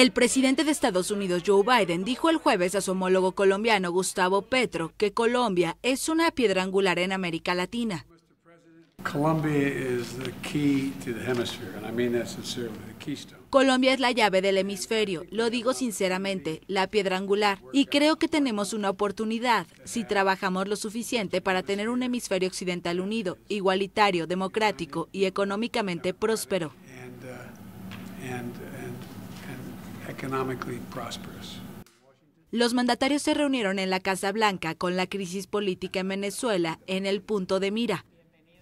El presidente de Estados Unidos, Joe Biden, dijo el jueves a su homólogo colombiano, Gustavo Petro, que Colombia es una piedra angular en América Latina. Colombia es la llave del hemisferio, lo digo sinceramente, la piedra angular, y creo que tenemos una oportunidad si trabajamos lo suficiente para tener un hemisferio occidental unido, igualitario, democrático y económicamente próspero. Uh, uh, economically Los mandatarios se reunieron en la Casa Blanca con la crisis política en Venezuela en el punto de mira.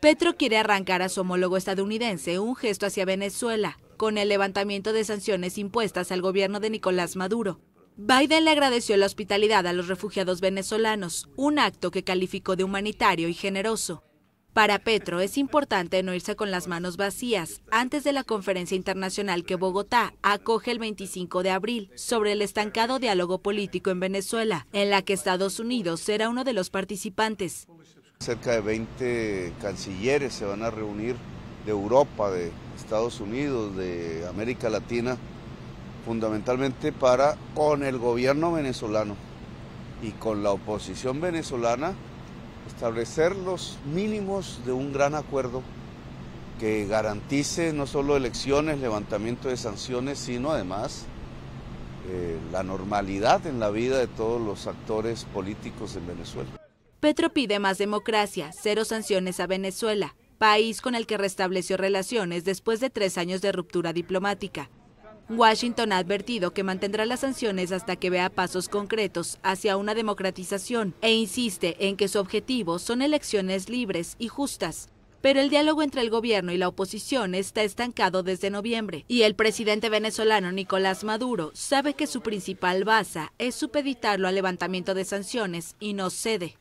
Petro quiere arrancar a su homólogo estadounidense un gesto hacia Venezuela con el levantamiento de sanciones impuestas al gobierno de Nicolás Maduro. Biden le agradeció la hospitalidad a los refugiados venezolanos, un acto que calificó de humanitario y generoso. Para Petro es importante no irse con las manos vacías antes de la conferencia internacional que Bogotá acoge el 25 de abril sobre el estancado diálogo político en Venezuela, en la que Estados Unidos será uno de los participantes. Cerca de 20 cancilleres se van a reunir de Europa, de Estados Unidos, de América Latina, fundamentalmente para con el gobierno venezolano y con la oposición venezolana establecer los mínimos de un gran acuerdo que garantice no solo elecciones, levantamiento de sanciones, sino además eh, la normalidad en la vida de todos los actores políticos en Venezuela. Petro pide más democracia, cero sanciones a Venezuela, país con el que restableció relaciones después de tres años de ruptura diplomática. Washington ha advertido que mantendrá las sanciones hasta que vea pasos concretos hacia una democratización e insiste en que su objetivo son elecciones libres y justas. Pero el diálogo entre el gobierno y la oposición está estancado desde noviembre y el presidente venezolano Nicolás Maduro sabe que su principal baza es supeditarlo al levantamiento de sanciones y no cede.